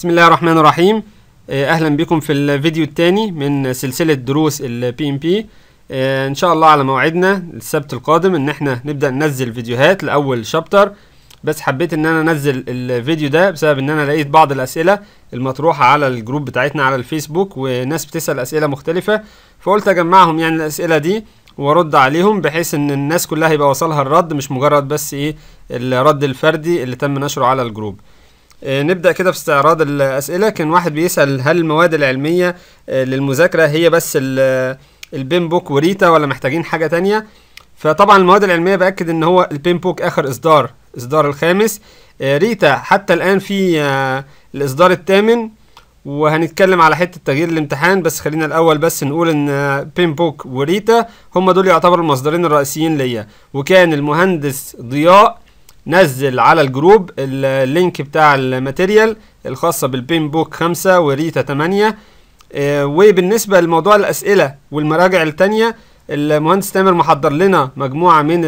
بسم الله الرحمن الرحيم آه، اهلا بكم في الفيديو الثاني من سلسله دروس البي ام آه، بي ان شاء الله على موعدنا السبت القادم ان احنا نبدا ننزل فيديوهات لاول شابتر بس حبيت ان انا انزل الفيديو ده بسبب ان انا لقيت بعض الاسئله المطروحه على الجروب بتاعتنا على الفيسبوك وناس بتسال اسئله مختلفه فقلت اجمعهم يعني الاسئله دي وارد عليهم بحيث ان الناس كلها يبقى وصلها الرد مش مجرد بس ايه الرد الفردي اللي تم نشره على الجروب آه، نبدأ كده باستعراض الأسئلة كان واحد بيسأل هل المواد العلمية آه، للمذاكرة هي بس آه، البين بوك وريتا ولا محتاجين حاجة تانية فطبعا المواد العلمية بأكد إن هو البين بوك آخر إصدار إصدار الخامس ريتا حتى الآن في الإصدار الثامن وهنتكلم على حتة تغيير الامتحان بس خلينا الأول بس نقول إن بين بوك وريتا هم دول يعتبروا المصدرين الرئيسيين ليا وكان المهندس ضياء نزل على الجروب اللينك بتاع الماتيريال الخاصة بالبين بوك 5 وريتا 8 آه، وبالنسبة لموضوع الأسئلة والمراجع التانية المهندس تامر محضر لنا مجموعة من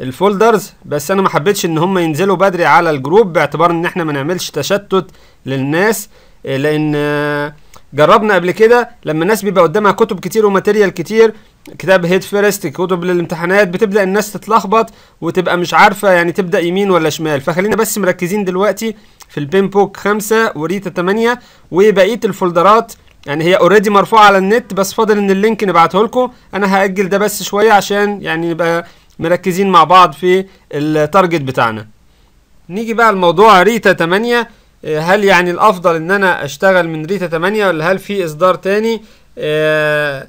الفولدرز بس انا ما حبيتش ان هم ينزلوا بدري على الجروب باعتبار ان احنا ما نعملش تشتت للناس لان جربنا قبل كده لما الناس بيبقى قدامها كتب كتير وماتيريال كتير كتاب هيد فيرست كتب للامتحانات بتبدا الناس تتلخبط وتبقى مش عارفه يعني تبدا يمين ولا شمال فخلينا بس مركزين دلوقتي في البين بوك 5 وريتا 8 وبقيه الفولدرات يعني هي اوريدي مرفوعه على النت بس فاضل ان اللينك نبعته لكم انا هاجل ده بس شويه عشان يعني نبقى مركزين مع بعض في التارجت بتاعنا نيجي بقى لموضوع ريتا 8 آه، هل يعني الافضل ان انا اشتغل من ريتا 8 ولا هل في اصدار تاني آه،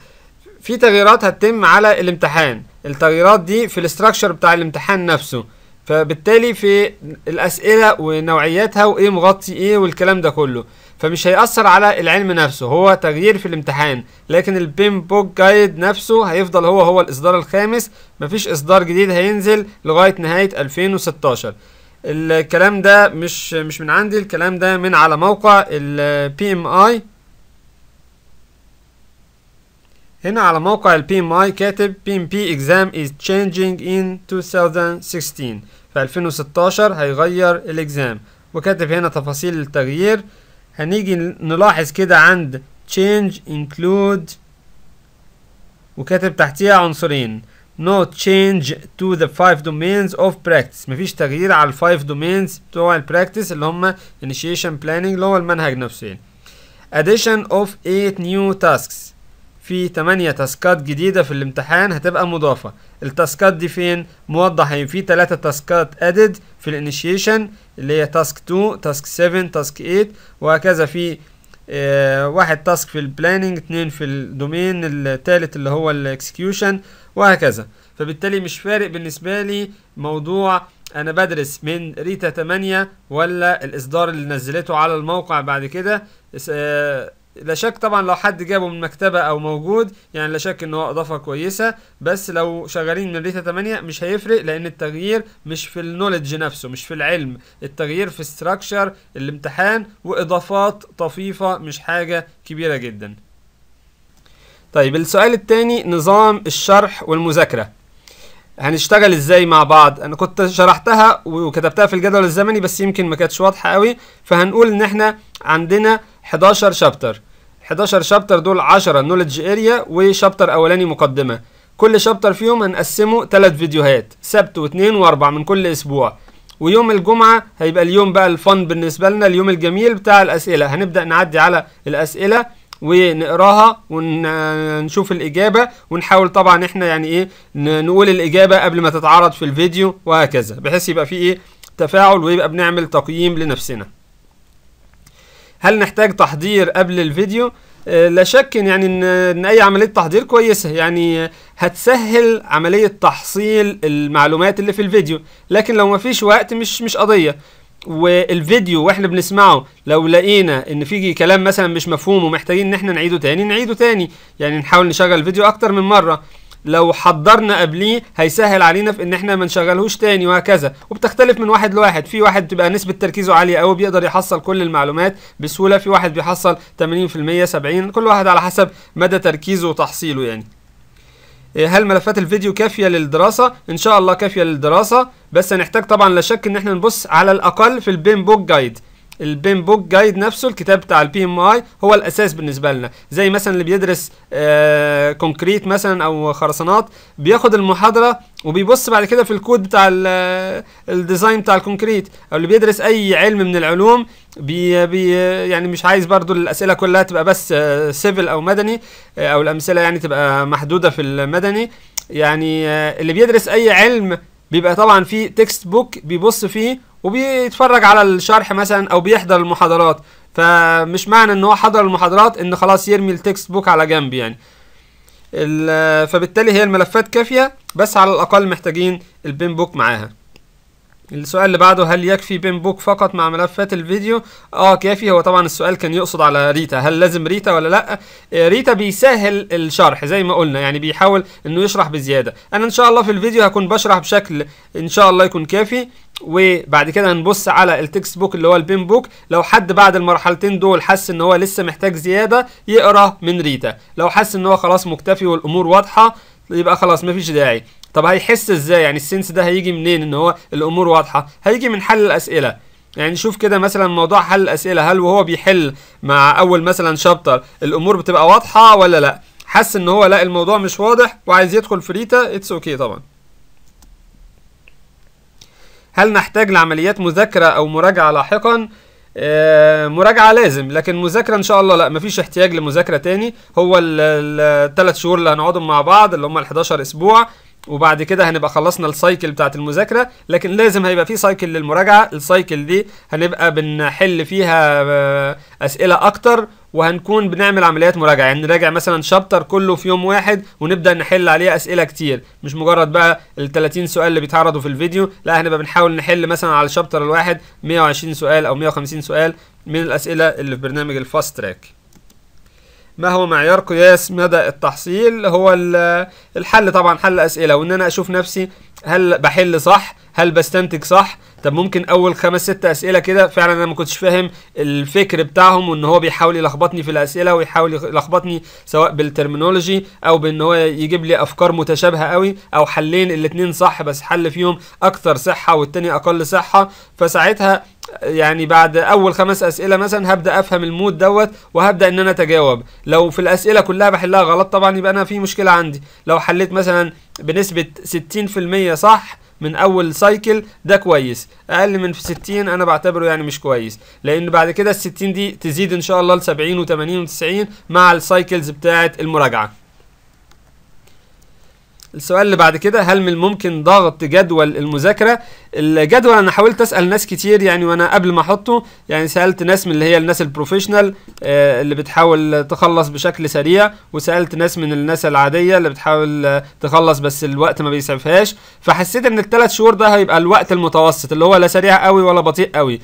في تغييرات هتتم على الامتحان التغييرات دي في الاستراكشر بتاع الامتحان نفسه فبالتالي في الاسئله ونوعياتها وايه مغطي ايه والكلام ده كله فمش هيأثر على العلم نفسه هو تغيير في الامتحان لكن البيم بوك جايد نفسه هيفضل هو هو الاصدار الخامس مفيش اصدار جديد هينزل لغايه نهايه 2016 الكلام ده مش مش من عندي الكلام ده من على موقع ال PMI هنا على موقع ال PMI كاتب PMP exam is changing in 2016 في 2016 هيغير الاكزام وكاتب هنا تفاصيل التغيير هنيجي نلاحظ كده عند change include وكاتب تحتيها عنصرين no change to the five domains of practice مفيش تغيير على الفايف دومينز بتوع البراكتس اللي هم initiation planning اللي هو المنهج نفسه يعني addition of eight new tasks في 8 تاسكات جديدة في الامتحان هتبقى مضافة التاسكات دي فين موضح يعني في 3 تاسكات added في الانيشيشن اللي هي تاسك 2 تاسك 7 تاسك 8 وهكذا في آه، واحد تاسك في البلاننج اتنين في الدومين التالت اللي هو الاكسكيوشن وهكذا فبالتالي مش فارق بالنسبة لي موضوع انا بدرس من ريتا 8 ولا الاصدار اللي نزلته على الموقع بعد كده آه، لا شك طبعا لو حد جابه من مكتبة او موجود يعني لا شك ان هو اضافة كويسة بس لو شغالين من ريتا 8 مش هيفرق لان التغيير مش في النولج نفسه مش في العلم التغيير في استراكشر الامتحان واضافات طفيفة مش حاجة كبيرة جدا طيب السؤال الثاني نظام الشرح والمذاكرة هنشتغل ازاي مع بعض انا كنت شرحتها وكتبتها في الجدول الزمني بس يمكن ما كانتش واضحه قوي فهنقول ان احنا عندنا 11 شابتر 11 شابتر دول 10 نولج اريا وشابتر اولاني مقدمه كل شابتر فيهم هنقسمه 3 فيديوهات سبت واثنين واربع من كل اسبوع ويوم الجمعة هيبقى اليوم بقى الفن بالنسبة لنا اليوم الجميل بتاع الأسئلة هنبدأ نعدي على الأسئلة ونقراها ونشوف الإجابة ونحاول طبعا احنا يعني ايه نقول الإجابة قبل ما تتعرض في الفيديو وهكذا بحيث يبقى في ايه تفاعل ويبقى بنعمل تقييم لنفسنا هل نحتاج تحضير قبل الفيديو آه، لا شك يعني ان ان اي عمليه تحضير كويسه يعني هتسهل عمليه تحصيل المعلومات اللي في الفيديو لكن لو مفيش وقت مش مش قضيه والفيديو واحنا بنسمعه لو لقينا ان في كلام مثلا مش مفهوم ومحتاجين ان احنا نعيده تاني نعيده تاني يعني نحاول نشغل الفيديو اكتر من مره لو حضرنا قبليه هيسهل علينا في ان احنا ما نشغلهوش تاني وهكذا وبتختلف من واحد لواحد في واحد بتبقى نسبه تركيزه عاليه قوي بيقدر يحصل كل المعلومات بسهوله في واحد بيحصل 80% 70 كل واحد على حسب مدى تركيزه وتحصيله يعني إيه، هل ملفات الفيديو كافيه للدراسه ان شاء الله كافيه للدراسه بس هنحتاج طبعا لا شك ان احنا نبص على الاقل في البين بوك جايد البين بوك جايد نفسه الكتاب بتاع البي ام اي هو الاساس بالنسبه لنا زي مثلا اللي بيدرس كونكريت آه، مثلا او خرسانات بياخد المحاضره وبيبص بعد كده في الكود بتاع الديزاين آه، بتاع الكونكريت او اللي بيدرس اي علم من العلوم بي بي يعني مش عايز برضو الاسئله كلها تبقى بس سيفل آه، او مدني او الامثله يعني تبقى محدوده في المدني يعني اللي بيدرس اي علم بيبقى طبعا في تكست بوك بيبص فيه وبيتفرج على الشرح مثلا او بيحضر المحاضرات فمش معنى ان هو حضر المحاضرات ان خلاص يرمي التكست بوك على جنب يعني فبالتالي هي الملفات كافيه بس على الاقل محتاجين البين بوك معاها السؤال اللي بعده هل يكفي بين بوك فقط مع ملفات الفيديو اه كافي هو طبعا السؤال كان يقصد على ريتا هل لازم ريتا ولا لا آه، ريتا بيسهل الشرح زي ما قلنا يعني بيحاول انه يشرح بزياده انا ان شاء الله في الفيديو هكون بشرح بشكل ان شاء الله يكون كافي وبعد كده هنبص على التكست بوك اللي هو البين بوك لو حد بعد المرحلتين دول حس ان هو لسه محتاج زياده يقرا من ريتا لو حس ان هو خلاص مكتفي والامور واضحه يبقى خلاص ما فيش داعي طب هيحس ازاي يعني السنس ده هيجي منين ان هو الامور واضحه هيجي من حل الاسئله يعني شوف كده مثلا موضوع حل الاسئله هل وهو بيحل مع اول مثلا شابتر الامور بتبقى واضحه ولا لا حس ان هو لا الموضوع مش واضح وعايز يدخل فريتا اتس اوكي okay طبعا هل نحتاج لعمليات مذاكره او مراجعه لاحقا آه، مراجعه لازم لكن مذاكره ان شاء الله لا مفيش احتياج لمذاكره تاني هو الثلاث شهور اللي هنقعدهم مع بعض اللي هم ال 11 اسبوع وبعد كده هنبقى خلصنا السايكل بتاعت المذاكره لكن لازم هيبقى في سايكل للمراجعه السايكل دي هنبقى بنحل فيها آه، اسئله اكتر وهنكون بنعمل عمليات مراجعه يعني نراجع مثلا شابتر كله في يوم واحد ونبدا نحل عليه اسئله كتير مش مجرد بقى ال 30 سؤال اللي بيتعرضوا في الفيديو لا هنبقى بنحاول نحل مثلا على الشابتر الواحد 120 سؤال او 150 سؤال من الاسئله اللي في برنامج الفاست تراك ما هو معيار قياس مدى التحصيل هو الحل طبعا حل اسئله وان انا اشوف نفسي هل بحل صح هل بستنتج صح طب ممكن اول خمس ست اسئله كده فعلا انا ما كنتش فاهم الفكر بتاعهم وان هو بيحاول يلخبطني في الاسئله ويحاول يلخبطني سواء بالترمينولوجي او بان هو يجيب لي افكار متشابهه قوي او حلين الاثنين صح بس حل فيهم اكثر صحه والتاني اقل صحه فساعتها يعني بعد اول خمس اسئله مثلا هبدا افهم المود دوت وهبدا ان انا اتجاوب لو في الاسئله كلها بحلها غلط طبعا يبقى انا في مشكله عندي لو حليت مثلا بنسبه 60% 100 صح من اول سايكل ده كويس اقل من 60 انا بعتبره يعني مش كويس لان بعد كده ال 60 دي تزيد ان شاء الله ل 70 و80 و90 مع السايكلز بتاعه المراجعه السؤال اللي بعد كده هل من الممكن ضغط جدول المذاكره الجدول انا حاولت اسال ناس كتير يعني وانا قبل ما احطه يعني سالت ناس من اللي هي الناس البروفيشنال آه، اللي بتحاول تخلص بشكل سريع وسالت ناس من الناس العاديه اللي بتحاول تخلص بس الوقت ما بيسعفهاش فحسيت ان الثلاث شهور ده هيبقى الوقت المتوسط اللي هو لا سريع قوي ولا بطيء قوي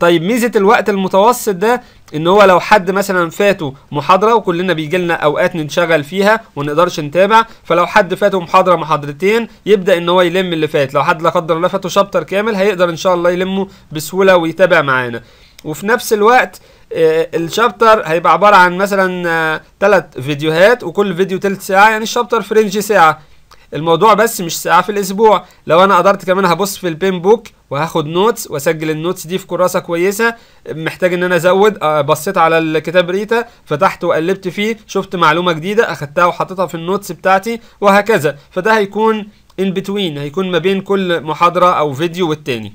طيب ميزه الوقت المتوسط ده ان هو لو حد مثلا فاته محاضره وكلنا بيجي لنا اوقات ننشغل فيها وما نقدرش نتابع فلو حد فاته محاضره محاضرتين يبدا ان هو يلم اللي فات لو حد لا قدر الله فاته شابتر كامل هيقدر ان شاء الله يلمه بسهوله ويتابع معانا وفي نفس الوقت آه، الشابتر هيبقى عباره عن مثلا ثلاث آه، فيديوهات وكل فيديو ثلث ساعه يعني الشابتر في رينج ساعه الموضوع بس مش ساعة في الأسبوع لو أنا قدرت كمان هبص في البين بوك وهاخد نوتس واسجل النوتس دي في كراسه كويسه محتاج ان انا ازود آه، بصيت على الكتاب ريتا فتحت وقلبت فيه شفت معلومه جديده اخدتها وحطيتها في النوتس بتاعتي وهكذا فده هيكون ان بتوين هيكون ما بين كل محاضره او فيديو والتاني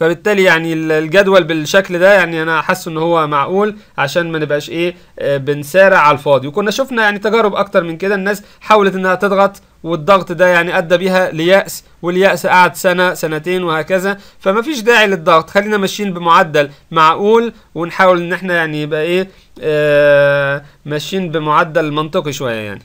فبالتالي يعني الجدول بالشكل ده يعني انا حاسه ان هو معقول عشان ما نبقاش ايه آه، بنسارع على الفاضي وكنا شفنا يعني تجارب اكتر من كده الناس حاولت انها تضغط والضغط ده يعني ادى بيها ليأس واليأس قعد سنة سنتين وهكذا فما فيش داعي للضغط خلينا ماشيين بمعدل معقول ونحاول ان احنا يعني يبقى ايه آه ماشيين بمعدل منطقي شوية يعني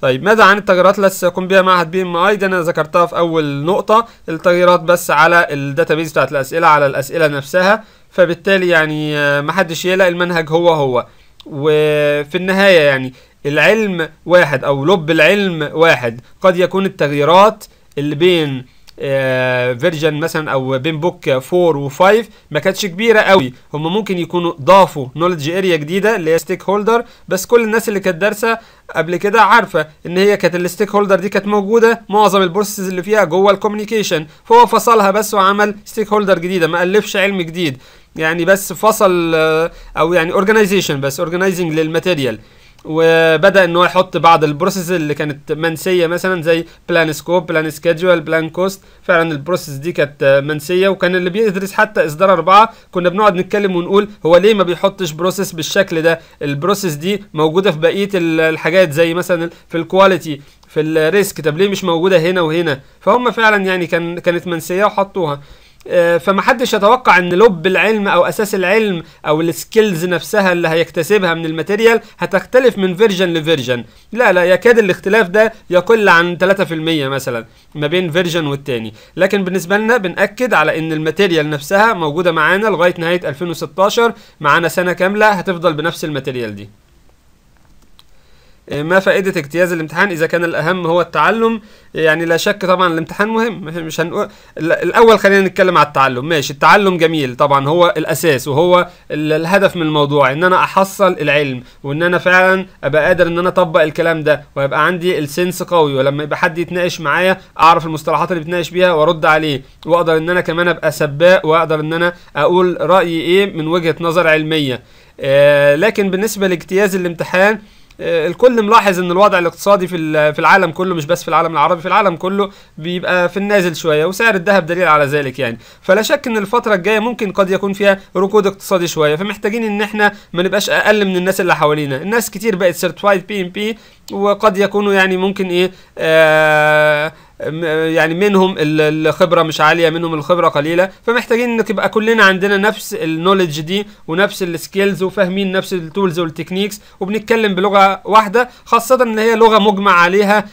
طيب ماذا عن التغييرات التي سيقوم بها معهد بي ام اي دي انا ذكرتها في اول نقطه التغييرات بس على الداتابيز بتاعت الاسئله على الاسئله نفسها فبالتالي يعني آه، محدش يقلق المنهج هو هو وفي النهايه يعني العلم واحد او لب العلم واحد قد يكون التغييرات اللي بين آه، فيرجن مثلا او بين بوك 4 و5 ما كانتش كبيره قوي هم ممكن يكونوا ضافوا نولج اريا جديده اللي هي ستيك هولدر بس كل الناس اللي كانت دارسه قبل كده عارفه ان هي كانت الستيك هولدر دي كانت موجوده معظم البروسيس اللي فيها جوه الكوميونيكيشن فهو فصلها بس وعمل ستيك هولدر جديده ما الفش علم جديد يعني بس فصل آه، او يعني اورجانيزيشن بس اورجنايزنج للماتيريال وبدا ان هو يحط بعض البروسيس اللي كانت منسيه مثلا زي بلان سكوب بلان سكيدجول بلان كوست فعلا البروسيس دي كانت منسيه وكان اللي بيدرس حتى اصدار أربعة كنا بنقعد نتكلم ونقول هو ليه ما بيحطش بروسيس بالشكل ده البروسيس دي موجوده في بقيه الحاجات زي مثلا في الكواليتي في الريسك طب ليه مش موجوده هنا وهنا فهم فعلا يعني كان كانت منسيه وحطوها آه، فمحدش يتوقع ان لب العلم او اساس العلم او السكيلز نفسها اللي هيكتسبها من الماتيريال هتختلف من فيرجن لفيرجن لا لا يكاد الاختلاف ده يقل عن 3% مثلا ما بين فيرجن والتاني لكن بالنسبه لنا بنأكد على ان الماتيريال نفسها موجوده معانا لغايه نهايه 2016 معانا سنه كامله هتفضل بنفس الماتيريال دي إيه، ما فائدة اجتياز الامتحان إذا كان الأهم هو التعلم يعني لا شك طبعا الامتحان مهم مش هنقول الأول خلينا نتكلم على التعلم ماشي التعلم جميل طبعا هو الأساس وهو الهدف من الموضوع إن أنا أحصل العلم وإن أنا فعلا أبقى قادر إن أنا أطبق الكلام ده ويبقى عندي السنس قوي ولما يبقى حد يتناقش معايا أعرف المصطلحات اللي بيتناقش بيها وأرد عليه وأقدر إن أنا كمان أبقى سباق وأقدر إن أنا أقول رأيي إيه من وجهة نظر علمية آه لكن بالنسبة لاجتياز الامتحان آه، الكل ملاحظ ان الوضع الاقتصادي في في العالم كله مش بس في العالم العربي في العالم كله بيبقى في النازل شويه وسعر الذهب دليل على ذلك يعني فلا شك ان الفتره الجايه ممكن قد يكون فيها ركود اقتصادي شويه فمحتاجين ان احنا ما نبقاش اقل من الناس اللي حوالينا الناس كتير بقت سيرتفايد بي ام بي وقد يكونوا يعني ممكن ايه آه يعني منهم الخبره مش عاليه منهم الخبره قليله فمحتاجين ان تبقى كلنا عندنا نفس النولج دي ونفس السكيلز وفاهمين نفس التولز والتكنيكس وبنتكلم بلغه واحده خاصه ان هي لغه مجمع عليها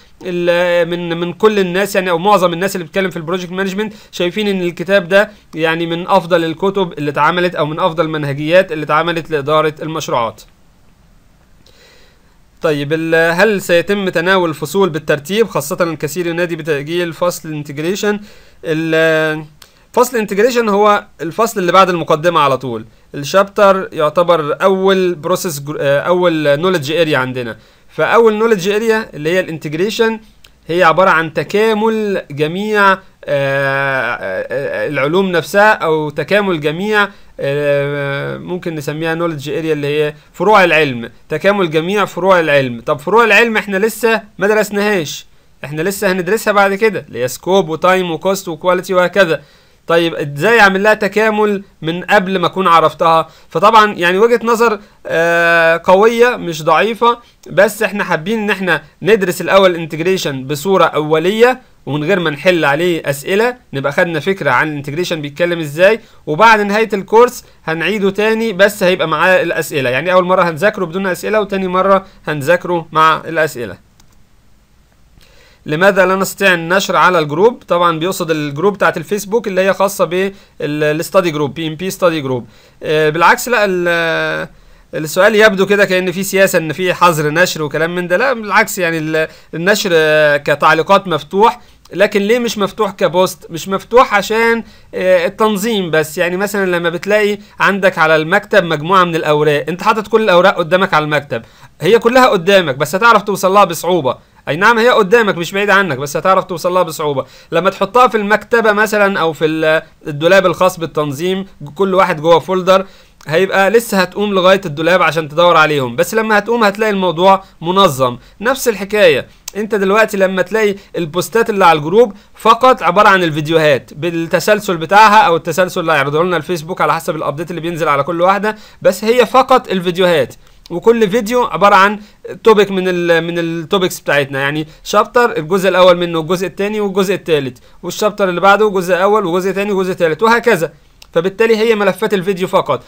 من من كل الناس يعني او معظم الناس اللي بتتكلم في البروجكت مانجمنت شايفين ان الكتاب ده يعني من افضل الكتب اللي اتعملت او من افضل المنهجيات اللي اتعملت لاداره المشروعات طيب هل سيتم تناول الفصول بالترتيب خاصة الكثير ينادي بتأجيل فصل الانتجريشن فصل الانتجريشن هو الفصل اللي بعد المقدمة على طول الشابتر يعتبر أول بروسيس آه، أول نولج اريا عندنا فأول نولج اريا اللي هي الانتجريشن هي عبارة عن تكامل جميع آه، آه، آه، العلوم نفسها او تكامل جميع ممكن نسميها نولج اريا اللي هي فروع العلم تكامل جميع فروع العلم طب فروع العلم احنا لسه ما درسناهاش احنا لسه هندرسها بعد كده اللي هي سكوب وتايم وكوست وكواليتي وهكذا طيب ازاي اعمل لها تكامل من قبل ما اكون عرفتها فطبعا يعني وجهه نظر آه قويه مش ضعيفه بس احنا حابين ان احنا ندرس الاول انتجريشن بصوره اوليه ومن غير ما نحل عليه اسئله نبقى خدنا فكره عن الانتجريشن بيتكلم ازاي وبعد نهايه الكورس هنعيده تاني بس هيبقى معاه الاسئله يعني اول مره هنذاكره بدون اسئله وتاني مره هنذاكره مع الاسئله لماذا لا نستطيع النشر على الجروب طبعا بيقصد الجروب بتاعت الفيسبوك اللي هي خاصه بالستادي جروب بي ام بي ستادي جروب بالعكس لا السؤال يبدو كده كان في سياسه ان في حظر نشر وكلام من ده لا بالعكس يعني النشر كتعليقات مفتوح لكن ليه مش مفتوح كبوست مش مفتوح عشان آه، التنظيم بس يعني مثلا لما بتلاقي عندك على المكتب مجموعه من الاوراق انت حاطط كل الاوراق قدامك على المكتب هي كلها قدامك بس هتعرف توصل لها بصعوبه اي نعم هي قدامك مش بعيد عنك بس هتعرف توصل لها بصعوبه لما تحطها في المكتبه مثلا او في الدولاب الخاص بالتنظيم كل واحد جوه فولدر هيبقى لسه هتقوم لغاية الدولاب عشان تدور عليهم بس لما هتقوم هتلاقي الموضوع منظم نفس الحكاية انت دلوقتي لما تلاقي البوستات اللي على الجروب فقط عبارة عن الفيديوهات بالتسلسل بتاعها او التسلسل اللي هيعرضه لنا الفيسبوك على حسب الابديت اللي بينزل على كل واحدة بس هي فقط الفيديوهات وكل فيديو عباره عن توبيك من الـ من التوبكس بتاعتنا يعني شابتر الجزء الاول منه والجزء الثاني والجزء الثالث والشابتر اللي بعده جزء اول وجزء ثاني وجزء ثالث وهكذا فبالتالي هي ملفات الفيديو فقط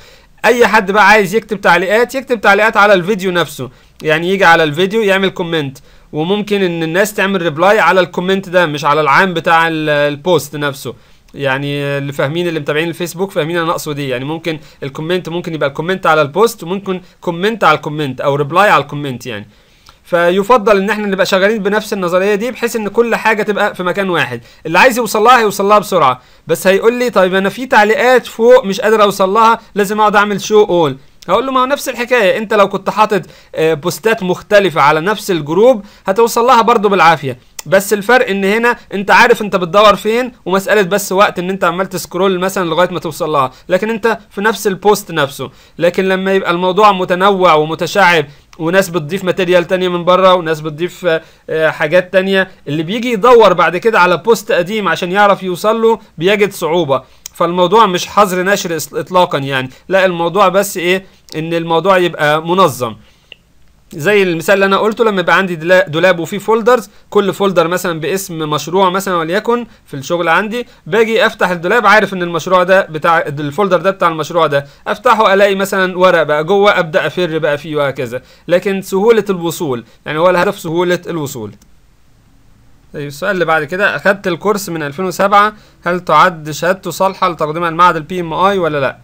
اي حد بقى عايز يكتب تعليقات يكتب تعليقات على الفيديو نفسه يعني يجي على الفيديو يعمل كومنت وممكن ان الناس تعمل ريبلاي على الكومنت ده مش على العام بتاع البوست نفسه يعني اللي فاهمين اللي متابعين الفيسبوك فاهمين انا اقصد ايه يعني ممكن الكومنت ممكن يبقى الكومنت على البوست وممكن كومنت على الكومنت او ريبلاي على الكومنت يعني فيفضل ان احنا نبقى شغالين بنفس النظريه دي بحيث ان كل حاجه تبقى في مكان واحد اللي عايز يوصل لها هيوصل لها بسرعه بس هيقول لي طيب انا في تعليقات فوق مش قادر اوصل لها لازم اقعد اعمل شو اول هقول له ما هو نفس الحكايه انت لو كنت حاطط آه، بوستات مختلفه على نفس الجروب هتوصل لها برضه بالعافيه بس الفرق ان هنا انت عارف انت بتدور فين ومساله بس وقت ان انت عمال تسكرول مثلا لغايه ما توصل لها لكن انت في نفس البوست نفسه لكن لما يبقى الموضوع متنوع ومتشعب وناس بتضيف ماتيريال تانية من بره وناس بتضيف آه، آه، حاجات تانية اللي بيجي يدور بعد كده على بوست قديم عشان يعرف يوصل له بيجد صعوبة فالموضوع مش حظر نشر اطلاقا يعني لا الموضوع بس ايه ان الموضوع يبقى منظم زي المثال اللي انا قلته لما يبقى عندي دولاب وفيه فولدرز كل فولدر مثلا باسم مشروع مثلا وليكن في الشغل عندي باجي افتح الدولاب عارف ان المشروع ده بتاع الفولدر ده بتاع المشروع ده افتحه الاقي مثلا ورق بقى جوه ابدا افر بقى فيه وهكذا لكن سهوله الوصول يعني هو الهدف سهوله الوصول طيب السؤال اللي بعد كده اخدت الكورس من 2007 هل تعد شهادته صالحه لتقديمها المعهد البي ام اي ولا لا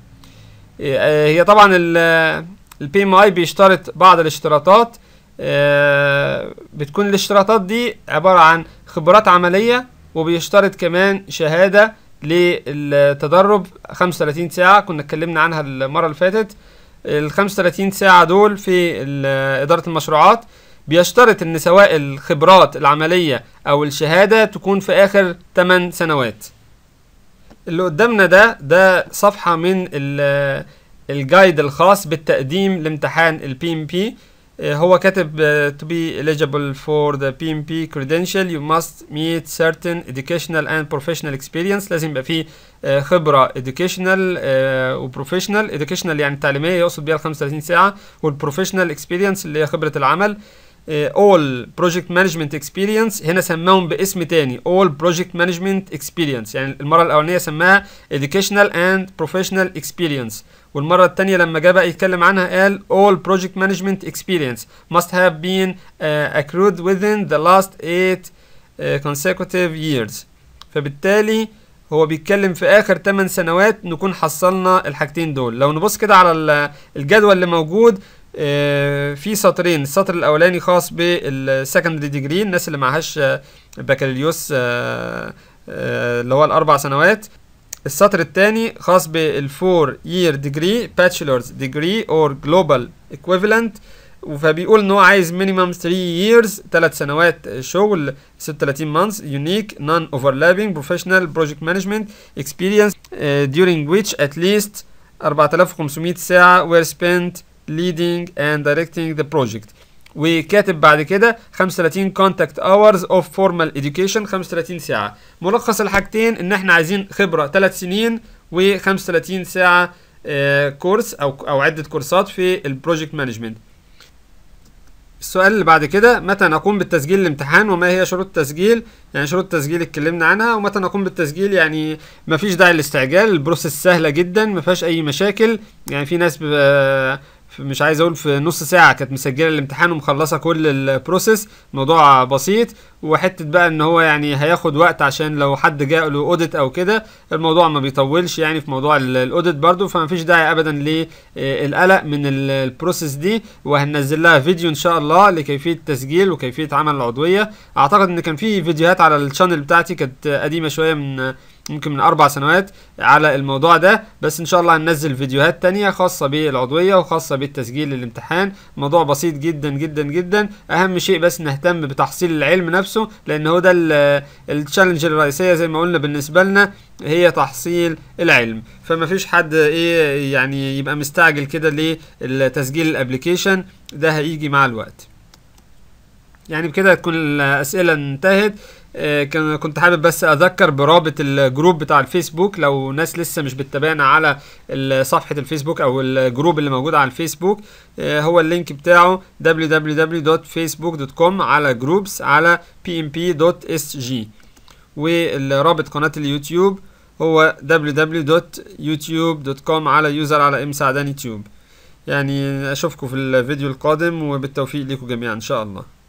إيه، آه، هي طبعا البي ام اي بيشترط بعض الاشتراطات آه، بتكون الاشتراطات دي عبارة عن خبرات عملية وبيشترط كمان شهادة للتدرب 35 ساعة كنا اتكلمنا عنها المرة اللي فاتت ال 35 ساعة دول في إدارة المشروعات بيشترط إن سواء الخبرات العملية أو الشهادة تكون في آخر 8 سنوات اللي قدامنا ده ده صفحة من الجايد الخاص بالتقديم لامتحان البي ام بي هو كاتب to be eligible for the PMP credential you must meet certain educational and professional experience لازم يبقى فيه خبرة educational و professional educational يعني تعليمية يقصد بيها ال 35 ساعة والبروفيشنال experience اللي هي خبرة العمل all project management experience هنا سماهم باسم تاني all project management experience يعني المرة الأولانية سماها educational and professional experience والمرة التانية لما جه بقى يتكلم عنها قال all project management experience must have been uh, accrued within the last eight uh, consecutive years فبالتالي هو بيتكلم في اخر 8 سنوات نكون حصلنا الحاجتين دول لو نبص كده على الجدول اللي موجود uh, في سطرين السطر الاولاني خاص بالسكندري ديجري الناس اللي معهاش uh, بكالوريوس uh, اللي هو الاربع سنوات السطر الثاني خاص بالفور يير ديجري باتشلرز ديجري اور جلوبال ايكويفالنت فبيقول ان هو عايز مينيمم 3 ييرز 3 سنوات شغل 36 مانس يونيك نون اوفرلابينج بروفيشنال بروجكت مانجمنت اكسبيرينس ديورينج ويتش ات ليست 4500 ساعه وير سبنت ليدنج اند دايركتنج ذا بروجكت وكاتب بعد كده 35 كونتاكت اورز اوف فورمال اديوكيشن 35 ساعه ملخص الحاجتين ان احنا عايزين خبره 3 سنين و35 ساعه كورس آه، او او عده كورسات في البروجكت مانجمنت السؤال اللي بعد كده متى نقوم بالتسجيل الامتحان وما هي شروط التسجيل يعني شروط التسجيل اتكلمنا عنها ومتى نقوم بالتسجيل يعني مفيش داعي للاستعجال البروسيس سهله جدا ما فيهاش اي مشاكل يعني في ناس مش عايز اقول في نص ساعه كانت مسجله الامتحان ومخلصه كل البروسيس موضوع بسيط وحته بقى ان هو يعني هياخد وقت عشان لو حد جاء له اوديت او كده الموضوع ما بيطولش يعني في موضوع الاوديت برده فما فيش داعي ابدا للقلق آه، من البروسيس دي وهننزل لها فيديو ان شاء الله لكيفيه التسجيل وكيفيه عمل العضويه اعتقد ان كان في فيديوهات على الشانل بتاعتي كانت قديمه شويه من ممكن من أربع سنوات على الموضوع ده بس إن شاء الله هننزل فيديوهات تانية خاصة بالعضوية وخاصة بالتسجيل للامتحان الموضوع بسيط جدا جدا جدا أهم شيء بس نهتم بتحصيل العلم نفسه لأن هو ده التشالنج الرئيسية زي ما قلنا بالنسبة لنا هي تحصيل العلم فما فيش حد ايه يعني يبقى مستعجل كده لتسجيل الابليكيشن ده هيجي مع الوقت يعني بكده تكون الاسئله انتهت آه، كان كنت حابب بس اذكر برابط الجروب بتاع الفيسبوك لو ناس لسه مش بتتابعنا على صفحه الفيسبوك او الجروب اللي موجود على الفيسبوك آه، هو اللينك بتاعه www.facebook.com على جروبس على pmp.sg والرابط قناه اليوتيوب هو www.youtube.com على يوزر على ام سعدان يوتيوب يعني اشوفكم في الفيديو القادم وبالتوفيق لكم جميعا ان شاء الله